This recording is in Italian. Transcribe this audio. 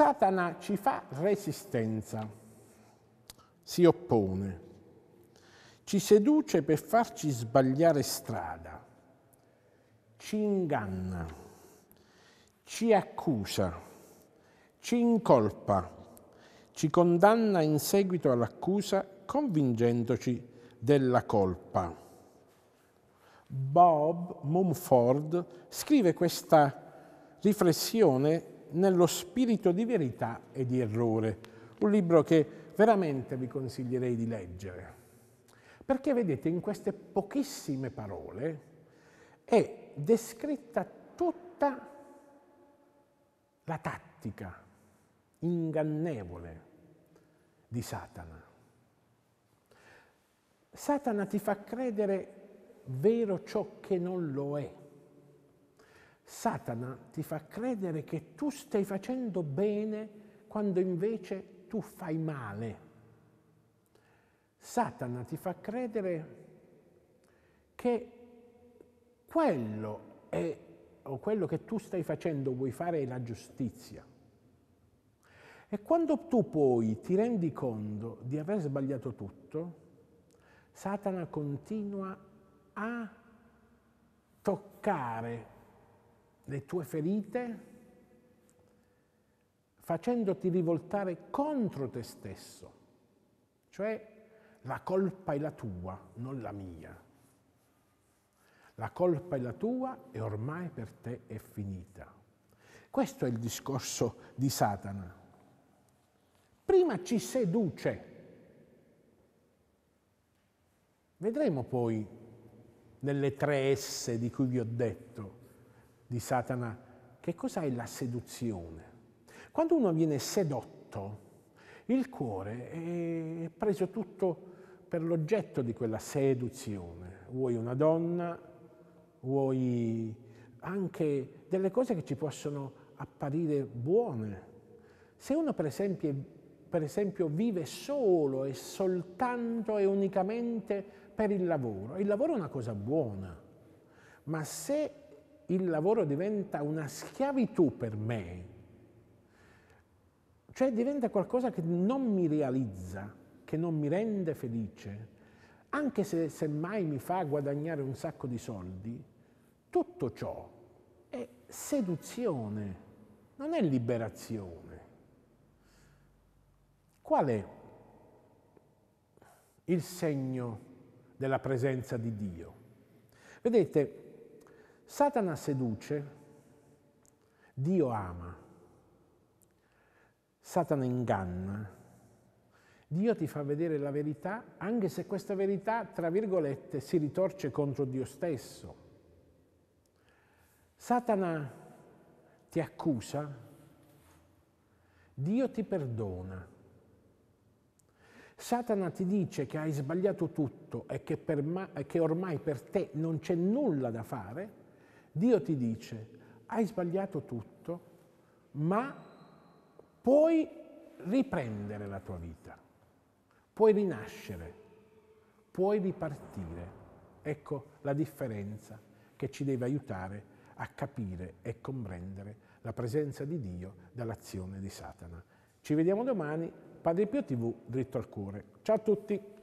Satana ci fa resistenza, si oppone, ci seduce per farci sbagliare strada, ci inganna, ci accusa, ci incolpa, ci condanna in seguito all'accusa convincendoci della colpa. Bob Mumford scrive questa riflessione nello spirito di verità e di errore. Un libro che veramente vi consiglierei di leggere. Perché vedete, in queste pochissime parole è descritta tutta la tattica ingannevole di Satana. Satana ti fa credere vero ciò che non lo è. Satana ti fa credere che tu stai facendo bene quando invece tu fai male. Satana ti fa credere che quello è, o quello che tu stai facendo vuoi fare è la giustizia. E quando tu poi ti rendi conto di aver sbagliato tutto, Satana continua a toccare le tue ferite, facendoti rivoltare contro te stesso. Cioè la colpa è la tua, non la mia. La colpa è la tua e ormai per te è finita. Questo è il discorso di Satana. Prima ci seduce. Vedremo poi nelle tre S di cui vi ho detto di Satana, che cos'è la seduzione? Quando uno viene sedotto, il cuore è preso tutto per l'oggetto di quella seduzione. Vuoi una donna, vuoi anche delle cose che ci possono apparire buone. Se uno per esempio, per esempio vive solo e soltanto e unicamente per il lavoro, il lavoro è una cosa buona, ma se il lavoro diventa una schiavitù per me, cioè diventa qualcosa che non mi realizza, che non mi rende felice, anche se semmai mi fa guadagnare un sacco di soldi, tutto ciò è seduzione, non è liberazione. Qual è il segno della presenza di Dio? Vedete, Satana seduce, Dio ama. Satana inganna. Dio ti fa vedere la verità, anche se questa verità, tra virgolette, si ritorce contro Dio stesso. Satana ti accusa, Dio ti perdona. Satana ti dice che hai sbagliato tutto e che, per ma- che ormai per te non c'è nulla da fare, Dio ti dice, hai sbagliato tutto, ma puoi riprendere la tua vita, puoi rinascere, puoi ripartire. Ecco la differenza che ci deve aiutare a capire e comprendere la presenza di Dio dall'azione di Satana. Ci vediamo domani, Padre Pio TV, dritto al cuore. Ciao a tutti!